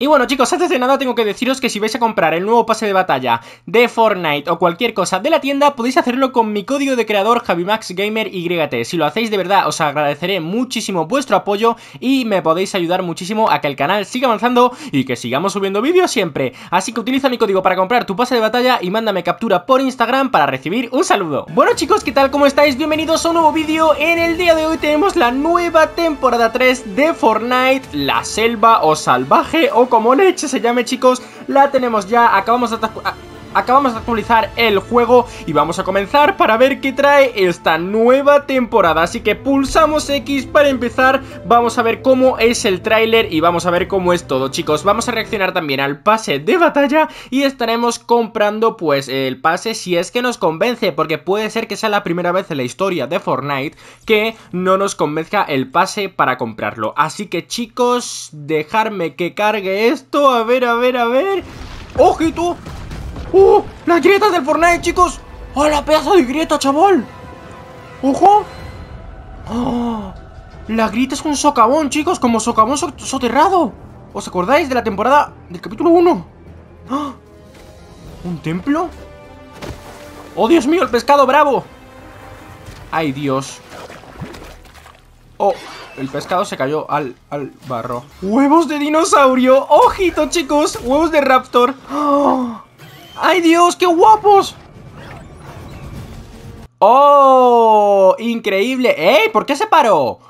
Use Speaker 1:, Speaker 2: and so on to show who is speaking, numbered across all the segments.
Speaker 1: Y bueno chicos, antes de nada tengo que deciros que si vais a comprar el nuevo pase de batalla de Fortnite o cualquier cosa de la tienda, podéis hacerlo con mi código de creador JavimaxGamerYT. Si lo hacéis de verdad, os agradeceré muchísimo vuestro apoyo y me podéis ayudar muchísimo a que el canal siga avanzando y que sigamos subiendo vídeos siempre. Así que utiliza mi código para comprar tu pase de batalla y mándame captura por Instagram para recibir un saludo. Bueno chicos, ¿qué tal? ¿Cómo estáis? Bienvenidos a un nuevo vídeo. En el día de hoy tenemos la nueva temporada 3 de Fortnite, la selva o salvaje o como leche se llame chicos, la tenemos ya, acabamos de ah, acabamos de actualizar el juego y vamos a comenzar para ver qué trae esta nueva temporada. Así que pulsamos X para empezar, vamos a ver cómo es el tráiler y vamos a ver cómo es todo. Chicos, vamos a reaccionar también al pase de batalla y estaremos comprando pues el pase si es que nos convence, porque puede ser que sea la primera vez en la historia de Fortnite que no nos convenzca el pase para comprarlo. Así que chicos, dejarme que cargue esto, a ver, a ver, a ver... ¡Ojito! ¡Uh! ¡Oh! ¡La grieta del Fortnite, chicos! ¡Oh, la pedazo de grieta, chaval! ¡Ojo! ¡Oh! La grieta es un socavón, chicos, como socavón soterrado. ¿Os acordáis de la temporada del capítulo 1? ¡Ah! ¿Un templo? ¡Oh, Dios mío, el pescado bravo! ¡Ay, Dios! ¡Oh! El pescado se cayó al, al barro. ¡Huevos de dinosaurio! ¡Ojito, chicos! ¡Huevos de raptor! ¡Oh! ¡Ay Dios, qué guapos! ¡Oh! ¡Increíble! ¡Ey! ¿Por qué se paró?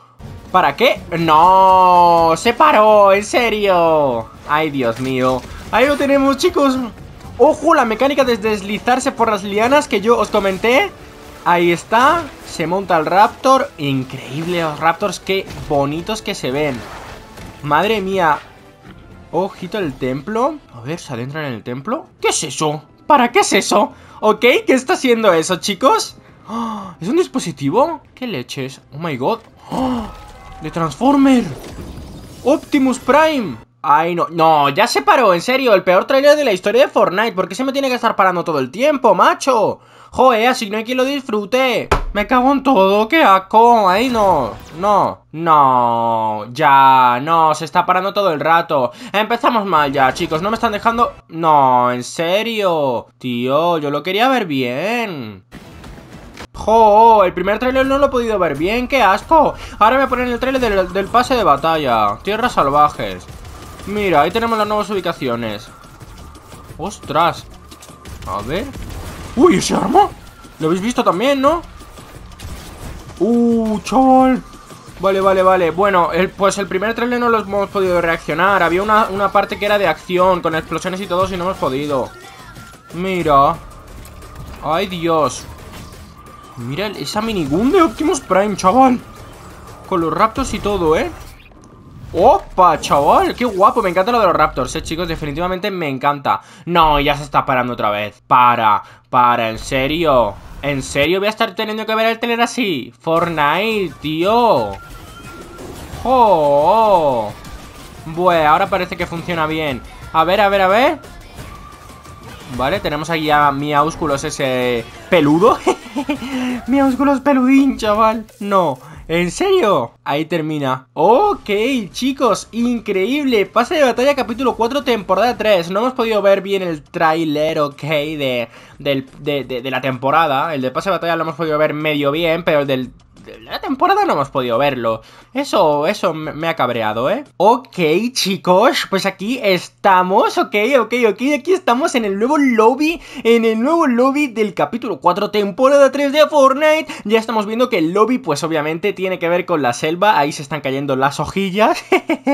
Speaker 1: ¿Para qué? ¡No! ¡Se paró! ¡En serio! ¡Ay, Dios mío! ¡Ahí lo tenemos, chicos! ¡Ojo! La mecánica de deslizarse por las lianas que yo os comenté Ahí está Se monta el Raptor Increíble los Raptors, qué bonitos que se ven Madre mía Ojito el templo. A ver, ¿se adentran en el templo? ¿Qué es eso? ¿Para qué es eso? ¿Ok? ¿Qué está haciendo eso, chicos? ¿Es un dispositivo? ¿Qué leches? Oh my god. ¡De Transformer! ¡Optimus Prime! Ay, no, no, ya se paró, en serio, el peor trailer de la historia de Fortnite. ¿Por qué se me tiene que estar parando todo el tiempo, macho? Joder, así no hay quien lo disfrute. Me cago en todo, qué asco. Ay, no, no, no, ya, no, se está parando todo el rato. Empezamos mal ya, chicos, no me están dejando... No, en serio. Tío, yo lo quería ver bien. ¡Jo! El primer trailer no lo he podido ver bien, qué asco. Ahora me ponen el trailer del pase de batalla. Tierras salvajes. Mira, ahí tenemos las nuevas ubicaciones ¡Ostras! A ver ¡Uy, ese arma! Lo habéis visto también, ¿no? ¡Uh, chaval! Vale, vale, vale. Bueno, pues el primer trailer no lo hemos podido reaccionar. Había una, parte que era de acción, con explosiones y todo, si no hemos podido. Mira. ¡Ay, Dios! Mira esa minigun de Optimus Prime, chaval. Con los raptos y todo, ¿eh? ¡Opa, chaval! ¡Qué guapo! Me encanta lo de los Raptors, eh, chicos. Definitivamente me encanta. No, ya se está parando otra vez. Para, para, en serio. ¿En serio voy a estar teniendo que ver el tener así? Fortnite, tío. ¡Oh! Bueno, ahora parece que funciona bien. A ver, a ver, a ver. Vale, tenemos aquí a Miaúsculos ese peludo. Miaúsculos peludín, chaval. No, ¿En serio? Ahí termina. Ok, chicos, increíble. Pase de batalla capítulo 4, temporada 3. No hemos podido ver bien el tráiler, ok, de, de, de la temporada. El de pase de batalla lo hemos podido ver medio bien, pero el del la temporada no hemos podido verlo. Eso, eso me ha cabreado, ¿eh? Ok, chicos, pues aquí estamos, ok, ok, ok, aquí estamos en el nuevo lobby, en el nuevo lobby del capítulo 4, temporada 3 de Fortnite. Ya estamos viendo que el lobby, pues obviamente, tiene que ver con la selva, ahí se están cayendo las hojillas.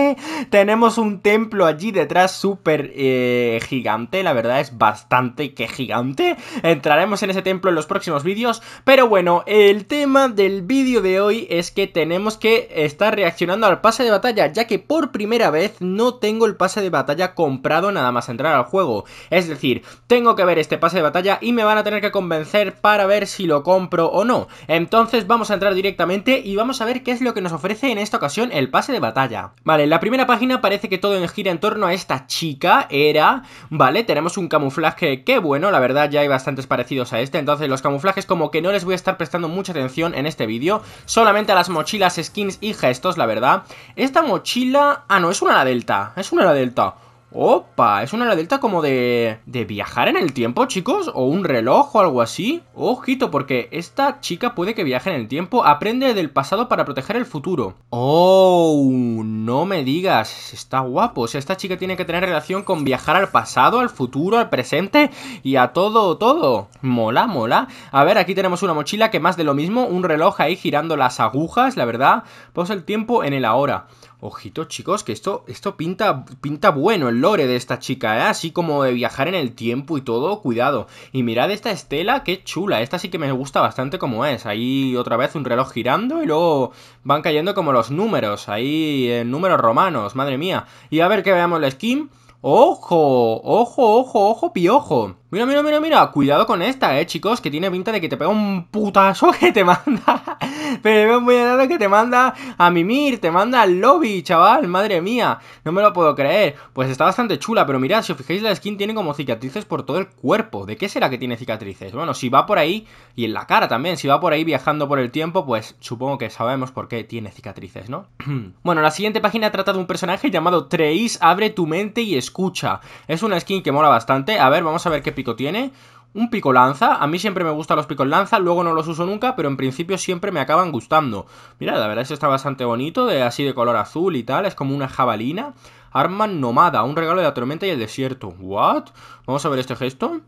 Speaker 1: Tenemos un templo allí detrás súper eh, gigante, la verdad es bastante que gigante. Entraremos en ese templo en los próximos vídeos, pero bueno, el tema del vídeo el vídeo de hoy es que tenemos que estar reaccionando al pase de batalla, ya que por primera vez no tengo el pase de batalla comprado nada más entrar al juego. Es decir, tengo que ver este pase de batalla y me van a tener que convencer para ver si lo compro o no. Entonces vamos a entrar directamente y vamos a ver qué es lo que nos ofrece en esta ocasión el pase de batalla. Vale, en la primera página parece que todo gira en torno a esta chica, era, vale, tenemos un camuflaje que bueno, la verdad ya hay bastantes parecidos a este, entonces los camuflajes como que no les voy a estar prestando mucha atención en este vídeo, solamente a las mochilas, skins y gestos, la verdad. Esta mochila... Ah, no, es una la Delta, es una la Delta. ¡Opa! Es una hora delta como de... ¿De viajar en el tiempo, chicos? ¿O un reloj o algo así? Ojito, porque esta chica puede que viaje en el tiempo. Aprende del pasado para proteger el futuro. ¡Oh! No me digas. Está guapo. O sea, esta chica tiene que tener relación con viajar al pasado, al futuro, al presente y a todo, todo. Mola, mola. A ver, aquí tenemos una mochila que más de lo mismo. Un reloj ahí girando las agujas, la verdad. pasa el tiempo en el ahora. Ojito, chicos, que esto, esto pinta, pinta bueno el lore de esta chica, ¿eh? Así como de viajar en el tiempo y todo, cuidado. Y mirad esta estela, qué chula. Esta sí que me gusta bastante como es. Ahí otra vez un reloj girando y luego van cayendo como los números. Ahí números romanos, madre mía. Y a ver que veamos la skin. ¡Ojo! ¡Ojo, ojo, ojo, piojo! Mira, mira, mira, mira. Cuidado con esta, eh, chicos, que tiene pinta de que te pega un putazo que te manda. Pero muy que te manda a mimir, te manda al lobby, chaval. Madre mía, no me lo puedo creer. Pues está bastante chula, pero mirad, si os fijáis, la skin tiene como cicatrices por todo el cuerpo. ¿De qué será que tiene cicatrices? Bueno, si va por ahí, y en la cara también, si va por ahí viajando por el tiempo, pues supongo que sabemos por qué tiene cicatrices, ¿no? bueno, la siguiente página trata de un personaje llamado Treis, abre tu mente y escucha. Es una skin que mola bastante. A ver, vamos a ver qué tiene. Un pico lanza, a mí siempre me gustan los picos lanza, luego no los uso nunca, pero en principio siempre me acaban gustando. Mira, la verdad es que está bastante bonito, de, así de color azul y tal, es como una jabalina. Arma nomada, un regalo de la tormenta y el desierto. ¿What? Vamos a ver este gesto.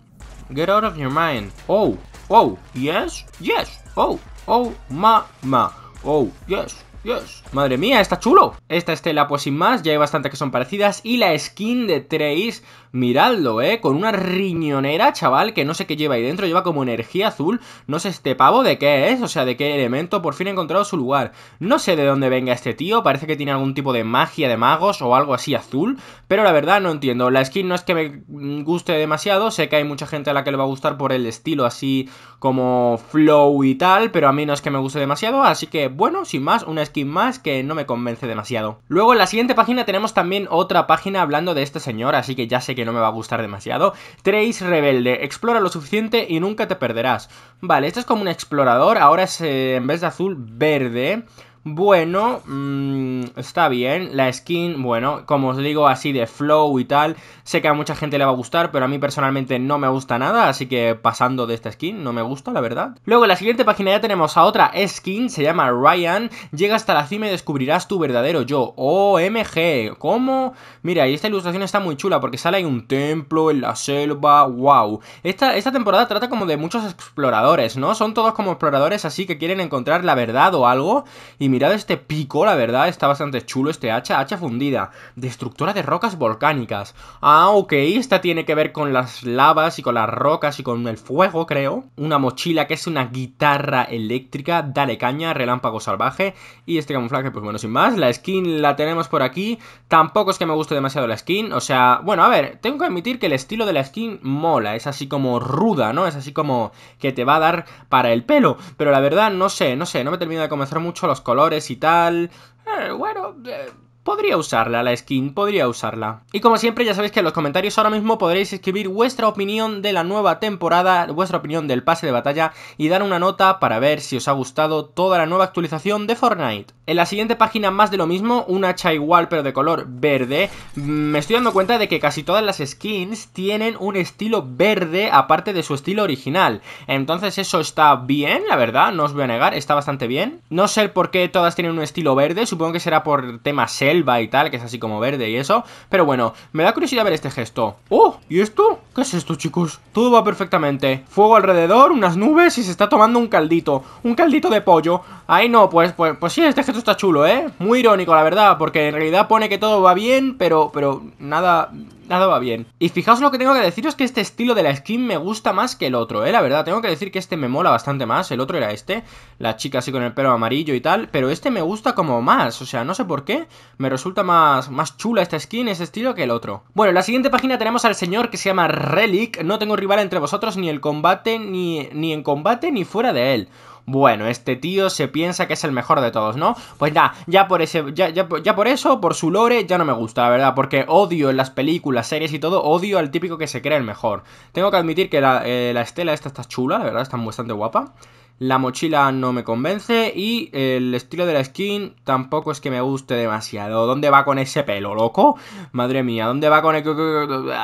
Speaker 1: Get out of your mind. Oh, oh, yes, yes, oh, oh, ma, ma, oh, yes, Dios, madre mía, está chulo. Esta estela, pues sin más, ya hay bastante que son parecidas. Y la skin de Trace, Miraldo ¿eh? Con una riñonera, chaval, que no sé qué lleva ahí dentro. Lleva como energía azul. No sé este pavo de qué es, o sea, de qué elemento. Por fin he encontrado su lugar. No sé de dónde venga este tío. Parece que tiene algún tipo de magia de magos o algo así azul. Pero la verdad no entiendo. La skin no es que me guste demasiado. Sé que hay mucha gente a la que le va a gustar por el estilo así como flow y tal. Pero a mí no es que me guste demasiado. Así que, bueno, sin más, una skin más que no me convence demasiado. Luego en la siguiente página tenemos también otra página hablando de este señor, así que ya sé que no me va a gustar demasiado. Trace Rebelde, explora lo suficiente y nunca te perderás. Vale, esto es como un explorador, ahora es eh, en vez de azul, verde bueno, mm, está bien. La skin, bueno, como os digo, así de flow y tal. Sé que a mucha gente le va a gustar, pero a mí personalmente no me gusta nada, así que pasando de esta skin, no me gusta, la verdad. Luego en la siguiente página ya tenemos a otra skin, se llama Ryan. Llega hasta la cima y descubrirás tu verdadero yo. OMG, ¿cómo? Mira, y esta ilustración está muy chula porque sale ahí un templo en la selva, wow. Esta, esta temporada trata como de muchos exploradores, ¿no? Son todos como exploradores así que quieren encontrar la verdad o algo. Y mirad este pico, la verdad, está bastante chulo este hacha. Hacha fundida, destructora de rocas volcánicas. Ah, ok, esta tiene que ver con las lavas y con las rocas y con el fuego, creo. Una mochila que es una guitarra eléctrica, dale caña, relámpago salvaje. Y este camuflaje, pues bueno, sin más. La skin la tenemos por aquí. Tampoco es que me guste demasiado la skin, o sea... Bueno, a ver, tengo que admitir que el estilo de la skin mola. Es así como ruda, ¿no? Es así como que te va a dar para el pelo. Pero la verdad, no sé, no sé, no me termina de convencer mucho los colores y tal. Eh, bueno, eh, Podría usarla la skin, podría usarla. Y como siempre ya sabéis que en los comentarios ahora mismo podréis escribir vuestra opinión de la nueva temporada, vuestra opinión del pase de batalla y dar una nota para ver si os ha gustado toda la nueva actualización de Fortnite. En la siguiente página más de lo mismo, Un hacha igual pero de color verde. Mm, me estoy dando cuenta de que casi todas las skins tienen un estilo verde aparte de su estilo original. Entonces eso está bien, la verdad, no os voy a negar, está bastante bien. No sé por qué todas tienen un estilo verde, supongo que será por tema self va y tal, que es así como verde y eso. Pero bueno, me da curiosidad ver este gesto. ¡Oh! ¿Y esto? ¿Qué es esto, chicos? Todo va perfectamente. Fuego alrededor, unas nubes y se está tomando un caldito. Un caldito de pollo. ahí no, pues, pues, pues sí, este gesto está chulo, ¿eh? Muy irónico, la verdad, porque en realidad pone que todo va bien, pero, pero nada nada va bien. Y fijaos lo que tengo que deciros que este estilo de la skin me gusta más que el otro, ¿eh? La verdad, tengo que decir que este me mola bastante más. El otro era este, la chica así con el pelo amarillo y tal. Pero este me gusta como más, o sea, no sé por qué. Me resulta más, más chula esta skin, ese estilo que el otro. Bueno, en la siguiente página tenemos al señor que se llama Relic. No tengo rival entre vosotros ni el combate, ni, ni en combate, ni fuera de él bueno, este tío se piensa que es el mejor de todos, ¿no? Pues nada, ya por ese, ya, por eso, por su lore, ya no me gusta, la verdad, porque odio en las películas, series y todo, odio al típico que se cree el mejor. Tengo que admitir que la, eh, la estela esta está chula, la verdad, está bastante guapa. La mochila no me convence y el estilo de la skin tampoco es que me guste demasiado. ¿Dónde va con ese pelo, loco? Madre mía, ¿dónde va con el...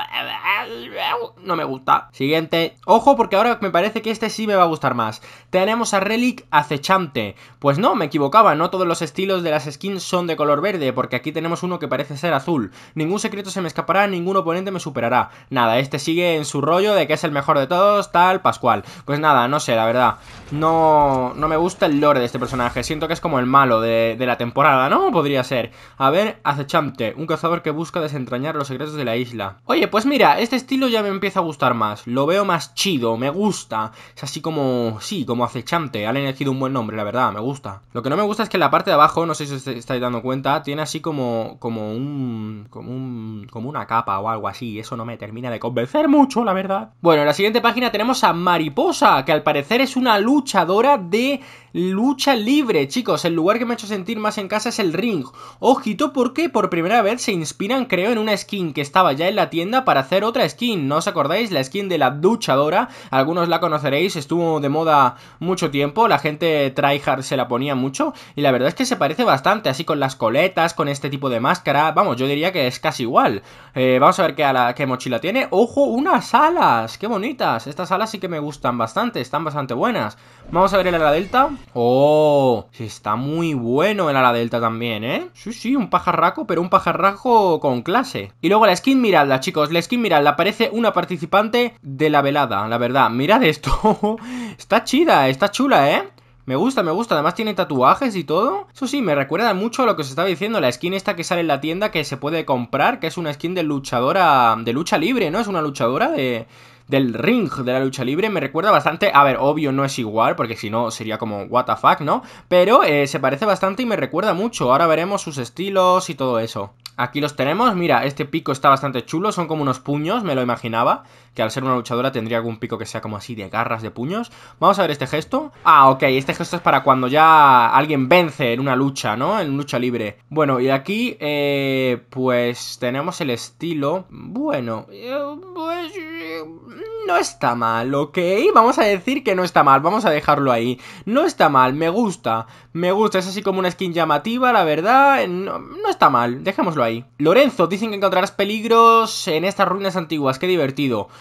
Speaker 1: No me gusta. Siguiente. Ojo, porque ahora me parece que este sí me va a gustar más. Tenemos a Relic Acechante. Pues no, me equivocaba, no todos los estilos de las skins son de color verde, porque aquí tenemos uno que parece ser azul. Ningún secreto se me escapará, ningún oponente me superará. Nada, este sigue en su rollo de que es el mejor de todos, tal, Pascual. Pues nada, no sé, la verdad no, me gusta el lore de este personaje. Siento que es como el malo de, la temporada, ¿no? Podría ser. A ver, acechante, un cazador que busca desentrañar los secretos de la isla. Oye, pues mira, este estilo ya me empieza a gustar más. Lo veo más chido, me gusta. Es así como, sí, como acechante. Ha elegido un buen nombre, la verdad, me gusta. Lo que no me gusta es que la parte de abajo, no sé si os estáis dando cuenta, tiene así como, como un, como un, como una capa o algo así. Eso no me termina de convencer mucho, la verdad. Bueno, en la siguiente página tenemos a Mariposa, que al parecer es una lucha duchadora de lucha libre. Chicos, el lugar que me ha hecho sentir más en casa es el ring. Ojito porque por primera vez se inspiran, creo, en una skin que estaba ya en la tienda para hacer otra skin. ¿No os acordáis? La skin de la duchadora. Algunos la conoceréis, estuvo de moda mucho tiempo. La gente tryhard se la ponía mucho. Y la verdad es que se parece bastante, así con las coletas, con este tipo de máscara. Vamos, yo diría que es casi igual. Eh, vamos a ver qué, a la, qué mochila tiene. ¡Ojo! ¡Unas alas! ¡Qué bonitas! Estas alas sí que me gustan bastante, están bastante buenas. Vamos a ver el ala delta. ¡Oh! Está muy bueno el ala delta también, ¿eh? Sí, sí, un pajarraco, pero un pajarraco con clase. Y luego la skin Miralda, chicos. La skin Miralda parece una participante de la velada, la verdad. Mirad esto. está chida, está chula, ¿eh? Me gusta, me gusta. Además tiene tatuajes y todo. Eso sí, me recuerda mucho a lo que os estaba diciendo. La skin esta que sale en la tienda que se puede comprar, que es una skin de luchadora... De lucha libre, ¿no? Es una luchadora de del ring de la lucha libre. Me recuerda bastante, a ver, obvio no es igual, porque si no sería como what the fuck, ¿no? Pero eh, se parece bastante y me recuerda mucho. Ahora veremos sus estilos y todo eso. Aquí los tenemos, mira, este pico está bastante chulo, son como unos puños, me lo imaginaba que al ser una luchadora tendría algún pico que sea como así de garras, de puños. Vamos a ver este gesto. Ah, ok, este gesto es para cuando ya alguien vence en una lucha, ¿no? En lucha libre. Bueno, y aquí, eh, pues tenemos el estilo. Bueno, eh, pues eh, no está mal, ¿ok? Vamos a decir que no está mal, vamos a dejarlo ahí. No está mal, me gusta, me gusta, es así como una skin llamativa, la verdad, no, no está mal, dejémoslo ahí. Lorenzo, dicen que encontrarás peligros en estas ruinas antiguas, qué divertido.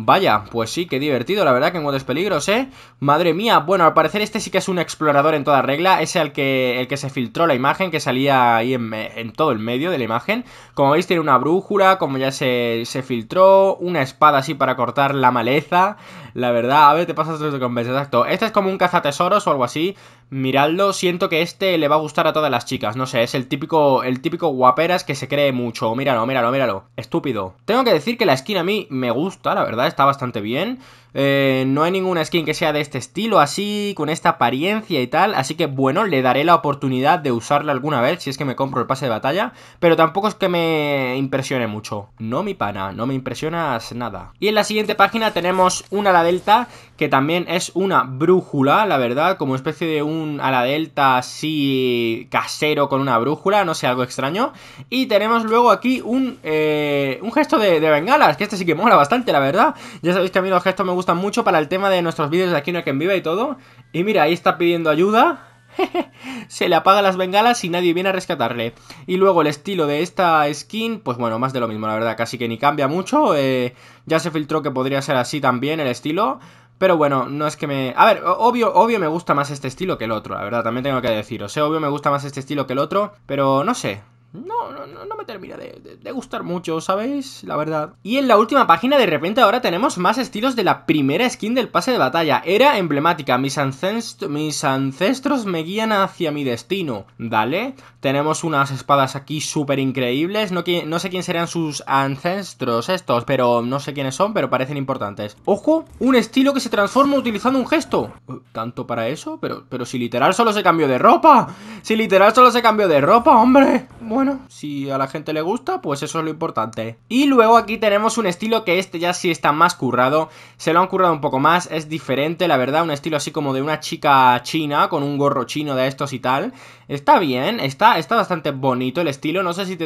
Speaker 1: Vaya, pues sí, qué divertido, la verdad, que en peligros, ¿eh? Madre mía, bueno, al parecer este sí que es un explorador en toda regla, es el que, el que se filtró la imagen, que salía ahí en, todo el medio de la imagen. Como veis tiene una brújula, como ya se, se filtró, una espada así para cortar la maleza, la verdad, a ver, te pasas de recompensas, exacto. Este es como un cazatesoros o algo así, miradlo, siento que este le va a gustar a todas las chicas, no sé, es el típico, el típico guaperas que se cree mucho, míralo, míralo, míralo, estúpido. Tengo que decir que la skin a mí me gusta, la verdad, está bastante bien. Eh, no hay ninguna skin que sea de este estilo, así, con esta apariencia y tal. Así que bueno, le daré la oportunidad de usarla alguna vez si es que me compro el pase de batalla. Pero tampoco es que me impresione mucho. No, mi pana, no me impresionas nada. Y en la siguiente página tenemos un ala delta, que también es una brújula, la verdad, como especie de un ala delta así casero con una brújula, no sé, algo extraño. Y tenemos luego aquí un, eh, un gesto de, bengalas, que este sí que mola bastante, la verdad. Ya sabéis que a mí los gestos me gustan mucho para el tema de nuestros vídeos de Aquí no hay quien viva y todo. Y mira, ahí está pidiendo ayuda. se le apaga las bengalas y nadie viene a rescatarle. Y luego el estilo de esta skin, pues bueno, más de lo mismo, la verdad, casi que ni cambia mucho. Eh, ya se filtró que podría ser así también el estilo. Pero bueno, no es que me... A ver, obvio, obvio me gusta más este estilo que el otro, la verdad, también tengo que decir. O eh. sea, obvio me gusta más este estilo que el otro, pero no sé, no, no, no me termina de, gustar mucho, ¿sabéis? La verdad. Y en la última página de repente ahora tenemos más estilos de la primera skin del pase de batalla. Era emblemática, mis, mis ancestros me guían hacia mi destino. Dale, tenemos unas espadas aquí súper increíbles, no, sé quién serían sus ancestros estos, pero no sé quiénes son, pero parecen importantes. ¡Ojo! Un estilo que se transforma utilizando un gesto. Eh, ¿Tanto para eso? Pero, pero si literal solo se cambió de ropa. Si literal solo se cambió de ropa, hombre bueno, si a la gente le gusta, pues eso es lo importante. Y luego aquí tenemos un estilo que este ya sí está más currado, se lo han currado un poco más, es diferente, la verdad, un estilo así como de una chica china, con un gorro chino de estos y tal. Está bien, está, está bastante bonito el estilo, no sé, si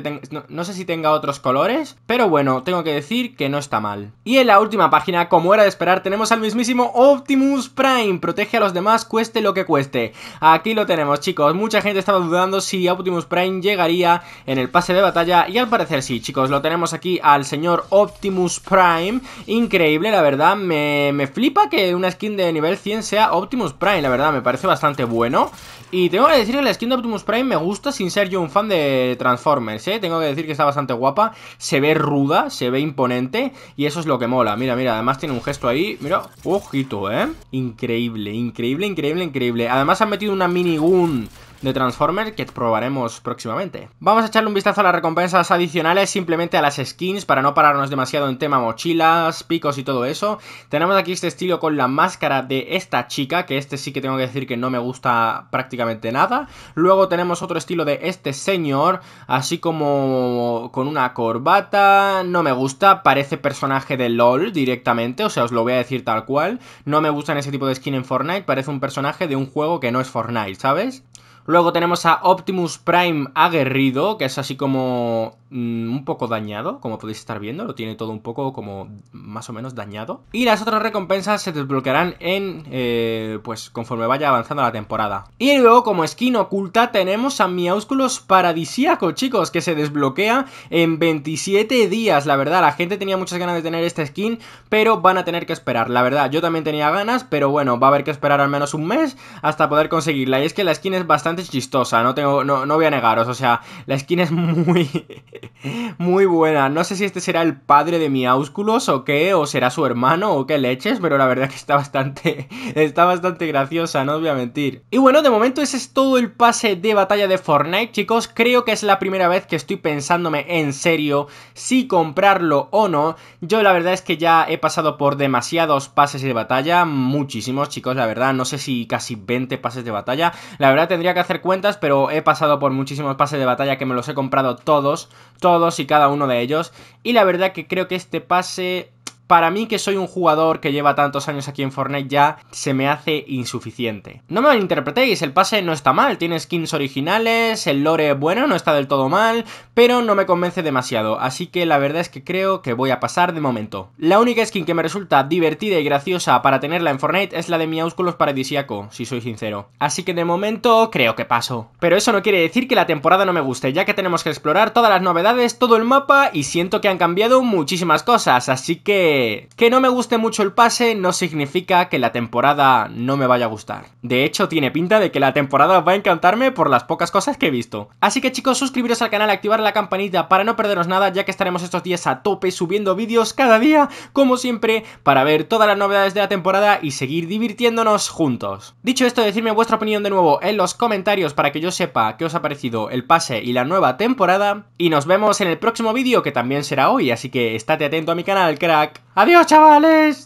Speaker 1: no sé si tenga otros colores, pero bueno, tengo que decir que no está mal. Y en la última página, como era de esperar, tenemos al mismísimo Optimus Prime, protege a los demás, cueste lo que cueste. Aquí lo tenemos, chicos, mucha gente estaba dudando si Optimus Prime llegaría en el pase de batalla. Y al parecer sí, chicos, lo tenemos aquí al señor Optimus Prime. Increíble, la verdad, me, flipa que una skin de nivel 100 sea Optimus Prime, la verdad, me parece bastante bueno. Y tengo que decir que la skin de Optimus Prime me gusta sin ser yo un fan de Transformers, ¿eh? Tengo que decir que está bastante guapa, se ve ruda, se ve imponente y eso es lo que mola. Mira, mira, además tiene un gesto ahí, mira, ojito, ¿eh? Increíble, increíble, increíble, increíble. Además han metido una mini minigun de Transformer que probaremos próximamente. Vamos a echarle un vistazo a las recompensas adicionales, simplemente a las skins, para no pararnos demasiado en tema mochilas, picos y todo eso. Tenemos aquí este estilo con la máscara de esta chica, que este sí que tengo que decir que no me gusta prácticamente nada. Luego tenemos otro estilo de este señor, así como con una corbata, no me gusta, parece personaje de LOL directamente, o sea, os lo voy a decir tal cual. No me gustan ese tipo de skin en Fortnite, parece un personaje de un juego que no es Fortnite, ¿sabes? Luego tenemos a Optimus Prime aguerrido, que es así como Mm, un poco dañado, como podéis estar viendo, lo tiene todo un poco como más o menos dañado. Y las otras recompensas se desbloquearán en, eh, pues conforme vaya avanzando la temporada. Y luego como skin oculta tenemos a Miaúsculos paradisiaco, chicos, que se desbloquea en 27 días, la verdad, la gente tenía muchas ganas de tener esta skin, pero van a tener que esperar, la verdad, yo también tenía ganas, pero bueno, va a haber que esperar al menos un mes hasta poder conseguirla. Y es que la skin es bastante chistosa, no, tengo, no voy a negaros, o sea, la skin es muy... Muy buena. No sé si este será el padre de mi Ausculus o qué, o será su hermano o qué leches, pero la verdad que está bastante, está bastante graciosa, no os voy a mentir. Y bueno, de momento ese es todo el pase de batalla de Fortnite, chicos. Creo que es la primera vez que estoy pensándome en serio si comprarlo o no. Yo la verdad es que ya he pasado por demasiados pases de batalla, muchísimos, chicos, la verdad. No sé si casi 20 pases de batalla. La verdad tendría que hacer cuentas, pero he pasado por muchísimos pases de batalla que me los he comprado todos todos y cada uno de ellos. Y la verdad que creo que este pase para mí, que soy un jugador que lleva tantos años aquí en Fortnite ya, se me hace insuficiente. No me malinterpretéis, el pase no está mal, tiene skins originales, el lore, bueno, no está del todo mal, pero no me convence demasiado, así que la verdad es que creo que voy a pasar de momento. La única skin que me resulta divertida y graciosa para tenerla en Fortnite es la de Miaúsculos Paradisiaco, si soy sincero. Así que de momento creo que paso. Pero eso no quiere decir que la temporada no me guste, ya que tenemos que explorar todas las novedades, todo el mapa y siento que han cambiado muchísimas cosas, así que que no me guste mucho el pase no significa que la temporada no me vaya a gustar. De hecho, tiene pinta de que la temporada va a encantarme por las pocas cosas que he visto. Así que chicos, suscribiros al canal, activar la campanita para no perderos nada, ya que estaremos estos días a tope subiendo vídeos cada día, como siempre, para ver todas las novedades de la temporada y seguir divirtiéndonos juntos. Dicho esto, decirme vuestra opinión de nuevo en los comentarios para que yo sepa qué os ha parecido el pase y la nueva temporada. Y nos vemos en el próximo vídeo, que también será hoy, así que estate atento a mi canal, crack. ¡Adiós, chavales!